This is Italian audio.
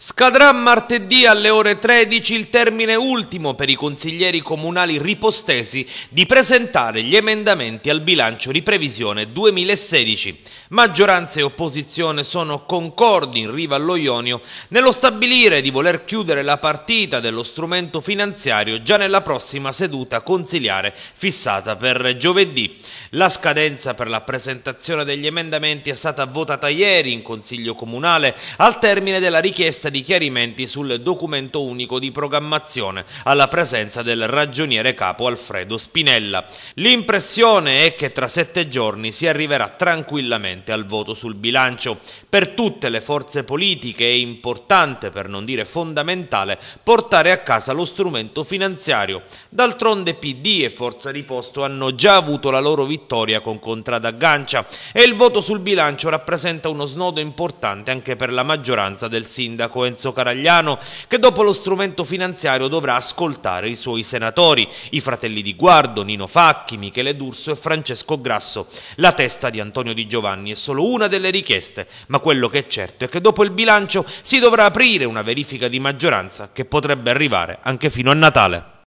Scadrà martedì alle ore 13 il termine ultimo per i consiglieri comunali ripostesi di presentare gli emendamenti al bilancio di previsione 2016. Maggioranza e opposizione sono concordi in riva allo Ionio nello stabilire di voler chiudere la partita dello strumento finanziario già nella prossima seduta consiliare fissata per giovedì. La scadenza per la presentazione degli emendamenti è stata votata ieri in Consiglio Comunale al termine della richiesta richiesta di chiarimenti sul documento unico di programmazione alla presenza del ragioniere capo Alfredo Spinella. L'impressione è che tra sette giorni si arriverà tranquillamente al voto sul bilancio. Per tutte le forze politiche è importante, per non dire fondamentale, portare a casa lo strumento finanziario. D'altronde PD e Forza Riposto hanno già avuto la loro vittoria con Contrada Gancia e il voto sul bilancio rappresenta uno snodo importante anche per la maggioranza del sindaco Franco Enzo Caragliano, che dopo lo strumento finanziario dovrà ascoltare i suoi senatori, i fratelli di Guardo, Nino Facchi, Michele D'Urso e Francesco Grasso. La testa di Antonio Di Giovanni è solo una delle richieste, ma quello che è certo è che dopo il bilancio si dovrà aprire una verifica di maggioranza che potrebbe arrivare anche fino a Natale.